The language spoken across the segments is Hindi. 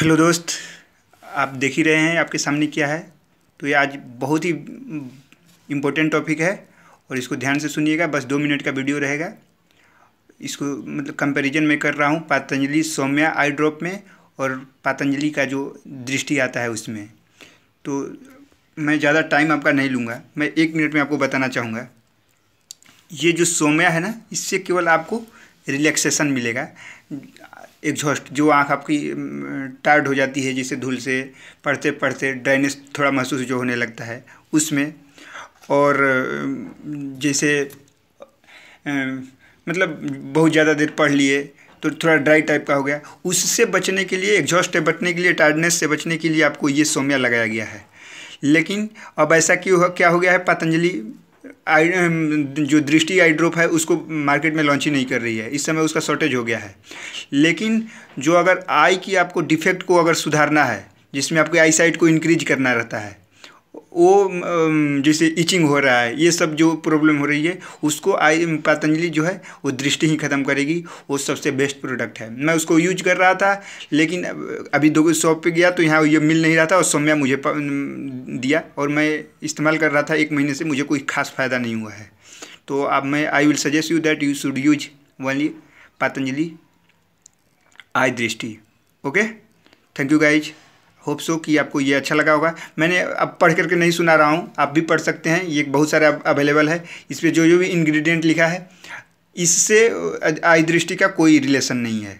हेलो दोस्त आप देख ही रहे हैं आपके सामने क्या है तो ये आज बहुत ही इम्पोर्टेंट टॉपिक है और इसको ध्यान से सुनिएगा बस दो मिनट का वीडियो रहेगा इसको मतलब कंपैरिजन मैं कर रहा हूँ पतंजलि सौम्या आई ड्रॉप में और पतंजलि का जो दृष्टि आता है उसमें तो मैं ज़्यादा टाइम आपका नहीं लूँगा मैं एक मिनट में आपको बताना चाहूँगा ये जो सौम्या है ना इससे केवल आपको रिलैक्सेशन मिलेगा एग्जॉस्ट जो आँख आपकी टायर्ड हो जाती है जैसे धूल से पढ़ते पढ़ते ड्राइनेस थोड़ा महसूस जो होने लगता है उसमें और जैसे मतलब बहुत ज़्यादा देर पढ़ लिए तो थोड़ा ड्राई टाइप का हो गया उससे बचने के लिए एग्जॉस्ट से बचने के लिए टायर्डनेस से बचने के लिए आपको ये सोम्या लगाया गया है लेकिन अब ऐसा क्यों क्या हो गया है पतंजलि जो दृष्टि आई ड्रॉप है उसको मार्केट में लॉन्च ही नहीं कर रही है इस समय उसका शॉर्टेज हो गया है लेकिन जो अगर आई की आपको डिफेक्ट को अगर सुधारना है जिसमें आपके आई साइट को इंक्रीज करना रहता है वो जैसे इचिंग हो रहा है ये सब जो प्रॉब्लम हो रही है उसको आई पतंजलि जो है वो दृष्टि ही ख़त्म करेगी वो सबसे बेस्ट प्रोडक्ट है मैं उसको यूज कर रहा था लेकिन अभी दो शॉप पे गया तो यहाँ ये मिल नहीं रहा था और सौम्या मुझे दिया और मैं इस्तेमाल कर रहा था एक महीने से मुझे कोई खास फ़ायदा नहीं हुआ है तो अब मैं I will suggest you that you should use only Patanjali eye Drishti okay thank you guys hope so कि आपको ये अच्छा लगा होगा मैंने अब पढ़ करके नहीं सुना रहा हूँ आप भी पढ़ सकते हैं ये बहुत सारे अवेलेबल है इस पर जो जो भी इन्ग्रीडियंट लिखा है इससे आई दृष्टि का कोई रिलेशन नहीं है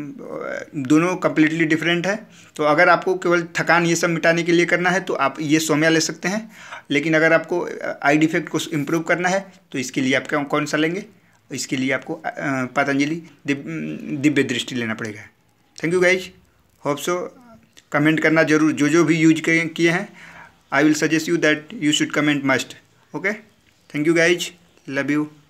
दोनों कम्प्लीटली डिफरेंट है तो अगर आपको केवल थकान ये सब मिटाने के लिए करना है तो आप ये सोम्या ले सकते हैं लेकिन अगर आपको आई डिफेक्ट को इम्प्रूव करना है तो इसके लिए आप क्या कौन सा लेंगे इसके लिए आपको पतंजलि दिव्य दृष्टि लेना पड़ेगा thank you guys hope so comment करना जरूर जो जो भी यूज किए हैं I will suggest you that you should comment must okay thank you guys love you